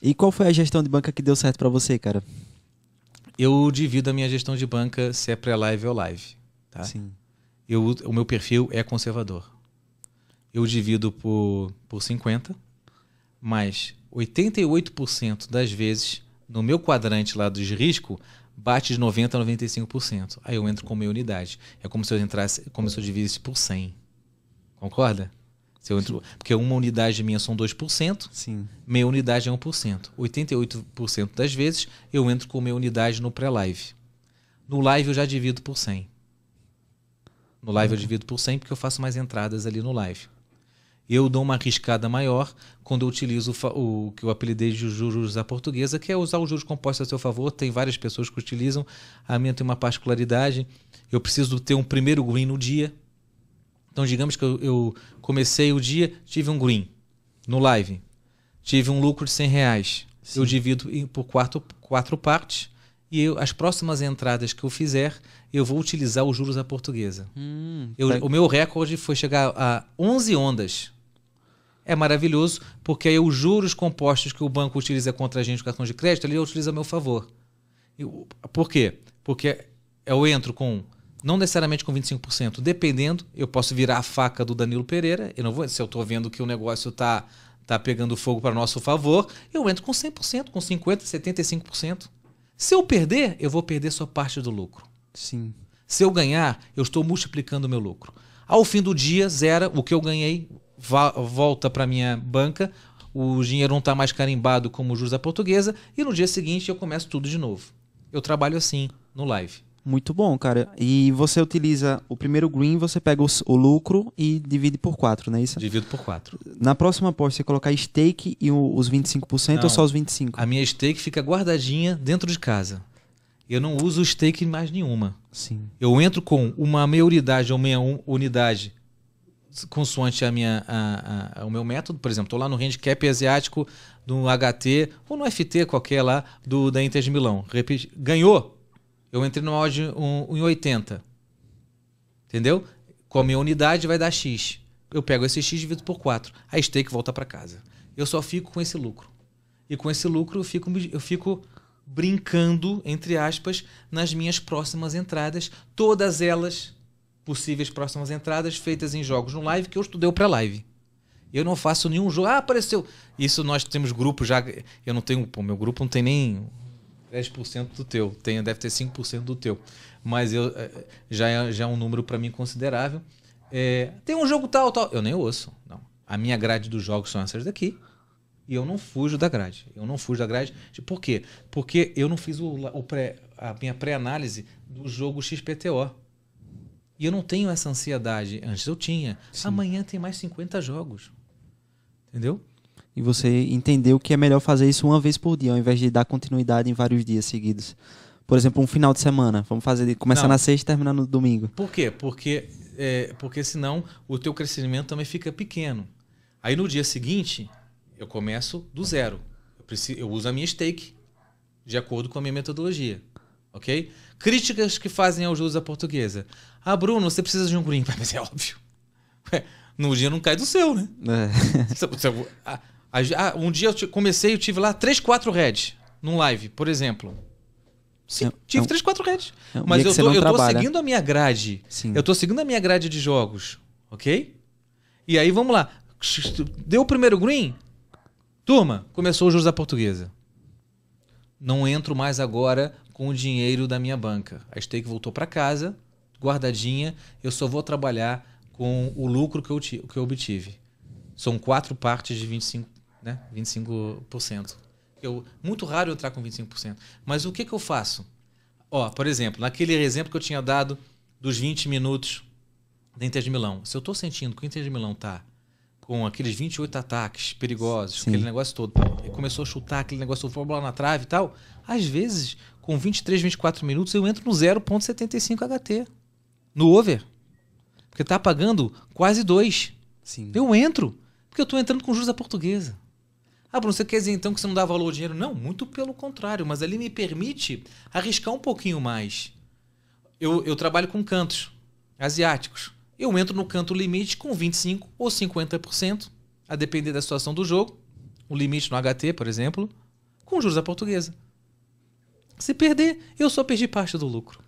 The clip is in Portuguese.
E qual foi a gestão de banca que deu certo para você, cara? Eu divido a minha gestão de banca se é pré-live ou live. Tá? Sim. Eu, o meu perfil é conservador. Eu divido por, por 50, mas 88% das vezes, no meu quadrante lá dos risco, bate de 90% a 95%. Aí eu entro com minha unidade. É como se eu entrasse, como se eu dividisse por 100. Concorda? Se eu entro, porque uma unidade minha são 2%, Sim. meia unidade é 1%. 88% das vezes eu entro com meia unidade no pré-live. No live eu já divido por 100. No live eu uhum. divido por 100 porque eu faço mais entradas ali no live. Eu dou uma arriscada maior quando eu utilizo o, o que eu apelidei de juros à portuguesa, que é usar os juros compostos a seu favor. Tem várias pessoas que utilizam. A minha tem uma particularidade. Eu preciso ter um primeiro green no dia então, digamos que eu, eu comecei o dia, tive um green no live, tive um lucro de 100 reais. Sim. Eu divido por quatro, quatro partes e eu, as próximas entradas que eu fizer, eu vou utilizar os juros à portuguesa. Hum, eu, tá... O meu recorde foi chegar a 11 ondas. É maravilhoso, porque aí os juros compostos que o banco utiliza contra a gente no cartão de crédito, ele utiliza a meu favor. Eu, por quê? Porque eu entro com não necessariamente com 25%. Dependendo, eu posso virar a faca do Danilo Pereira. Eu não vou, se eu estou vendo que o negócio está tá pegando fogo para nosso favor, eu entro com 100%, com 50%, 75%. Se eu perder, eu vou perder só parte do lucro. Sim. Se eu ganhar, eu estou multiplicando o meu lucro. Ao fim do dia, zera o que eu ganhei, volta para minha banca, o dinheiro não está mais carimbado como o juros da portuguesa, e no dia seguinte eu começo tudo de novo. Eu trabalho assim no live. Muito bom, cara. E você utiliza o primeiro green, você pega o, o lucro e divide por 4, não é isso? Divido por 4. Na próxima aposta, você colocar stake e o, os 25% não, ou só os 25%? A minha stake fica guardadinha dentro de casa. Eu não uso stake em mais nenhuma. Sim. Eu entro com uma maioridade ou meia unidade consoante a minha, a, a, o meu método, por exemplo, estou lá no handicap asiático, no HT ou no FT qualquer lá do, da Inter de Milão. Repeti, ganhou, eu entrei numa odd em 80. Entendeu? Com a minha unidade vai dar X. Eu pego esse X e divido por 4. A stake volta para casa. Eu só fico com esse lucro. E com esse lucro eu fico, eu fico brincando, entre aspas, nas minhas próximas entradas. Todas elas, possíveis próximas entradas, feitas em jogos no live, que eu estudei para live. Eu não faço nenhum jogo. Ah, apareceu. Isso nós temos grupo já. Eu não tenho. Pô, meu grupo não tem nem 10% do teu, tem, deve ter 5% do teu. Mas eu, eh, já, é, já é um número para mim considerável. É, tem um jogo tal, tal. Eu nem ouço. Não. A minha grade dos jogos são essas daqui. E eu não fujo da grade. Eu não fujo da grade. Por quê? Porque eu não fiz o, o pré, a minha pré-análise do jogo XPTO. E eu não tenho essa ansiedade. Antes eu tinha. Sim. Amanhã tem mais 50 jogos. Entendeu? e você entendeu que é melhor fazer isso uma vez por dia, ao invés de dar continuidade em vários dias seguidos. Por exemplo, um final de semana. Vamos fazer começar Não. na sexta e terminar no domingo. Por quê? Porque, é, porque senão o teu crescimento também fica pequeno. Aí no dia seguinte, eu começo do zero. Eu, preciso, eu uso a minha stake de acordo com a minha metodologia. Ok? Críticas que fazem ao uso da portuguesa. Ah, Bruno, você precisa de um green. Mas é óbvio no dia não cai do seu, né? É. um dia eu comecei, eu tive lá 3, 4 reds num live, por exemplo. Sim, é, tive é um, 3, 4 reds. É um Mas eu, tô, eu tô, seguindo a minha grade. Sim. Eu tô seguindo a minha grade de jogos, ok? E aí vamos lá. Deu o primeiro green? Turma, começou o juros da portuguesa. Não entro mais agora com o dinheiro da minha banca. A stake voltou para casa, guardadinha. Eu só vou trabalhar com o lucro que eu, que eu obtive. São quatro partes de 25%. Né? 25%. Eu, muito raro eu entrar com 25%. Mas o que, que eu faço? Ó, por exemplo, naquele exemplo que eu tinha dado dos 20 minutos da Inter de Milão. Se eu estou sentindo que o Inter de Milão está com aqueles 28 ataques perigosos, Sim. aquele negócio todo, e começou a chutar aquele negócio, foi bola na trave e tal, às vezes, com 23, 24 minutos, eu entro no 0.75 HT, no over. Porque tá pagando quase dois. Sim. Eu entro, porque eu estou entrando com juros à portuguesa. Ah, Bruno, você quer dizer então que você não dá valor ao dinheiro? Não, muito pelo contrário, mas ali me permite arriscar um pouquinho mais. Eu, eu trabalho com cantos asiáticos. Eu entro no canto limite com 25% ou 50%, a depender da situação do jogo. O limite no HT, por exemplo, com juros à portuguesa. Se perder, eu só perdi parte do lucro.